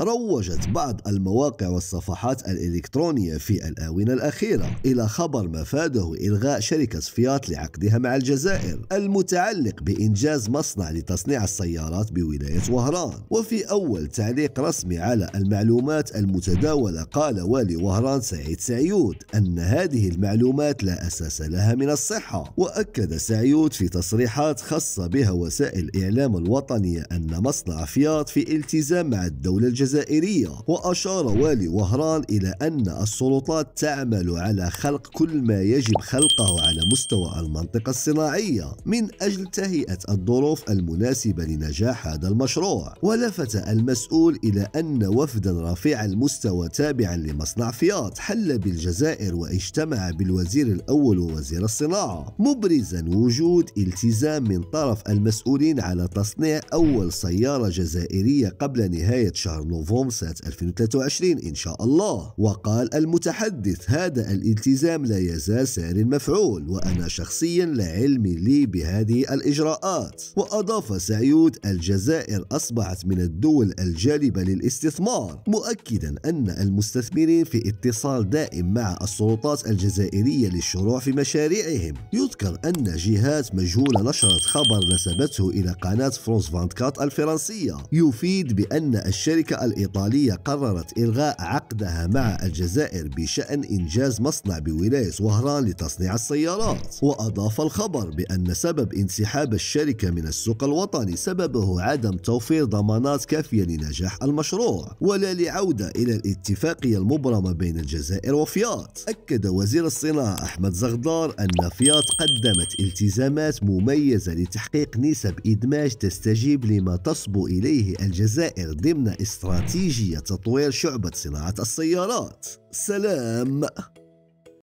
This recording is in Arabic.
روجت بعض المواقع والصفحات الإلكترونية في الآونة الأخيرة إلى خبر مفاده إلغاء شركة فيات لعقدها مع الجزائر المتعلق بإنجاز مصنع لتصنيع السيارات بولاية وهران وفي أول تعليق رسمي على المعلومات المتداولة قال والي وهران سعيد سعيود أن هذه المعلومات لا أساس لها من الصحة وأكد سعيود في تصريحات خاصة بها وسائل الإعلام الوطنية أن مصنع فيات في التزام مع الدولة الجزائرية الجزائرية وأشار والي وهران إلى أن السلطات تعمل على خلق كل ما يجب خلقه على مستوى المنطقة الصناعية من أجل تهيئة الظروف المناسبة لنجاح هذا المشروع ولفت المسؤول إلى أن وفدا رفيع المستوى تابعا لمصنع فياط حل بالجزائر واجتمع بالوزير الأول ووزير الصناعة مبرزا وجود التزام من طرف المسؤولين على تصنيع أول سيارة جزائرية قبل نهاية شهر نوفمبر نوفمبر سنة 2023 إن شاء الله وقال المتحدث هذا الالتزام لا يزال سار مفعول وأنا شخصيا لا علم لي بهذه الإجراءات وأضاف سعيود الجزائر أصبحت من الدول الجالبة للاستثمار مؤكدا أن المستثمرين في اتصال دائم مع السلطات الجزائرية للشروع في مشاريعهم يذكر أن جهات مجهولة نشرت خبر نسبته إلى قناة فرانس 24 الفرنسية يفيد بأن الشركة الإيطالية قررت إلغاء عقدها مع الجزائر بشأن إنجاز مصنع بولاية وهران لتصنيع السيارات وأضاف الخبر بأن سبب انسحاب الشركة من السوق الوطني سببه عدم توفير ضمانات كافية لنجاح المشروع ولا لعودة إلى الاتفاقية المبرمة بين الجزائر وفيات أكد وزير الصناعة أحمد زغدار أن فيات قدمت التزامات مميزة لتحقيق نسب إدماج تستجيب لما تصبو إليه الجزائر ضمن استراتيجية استراتيجية تطوير شعبة صناعة السيارات سلام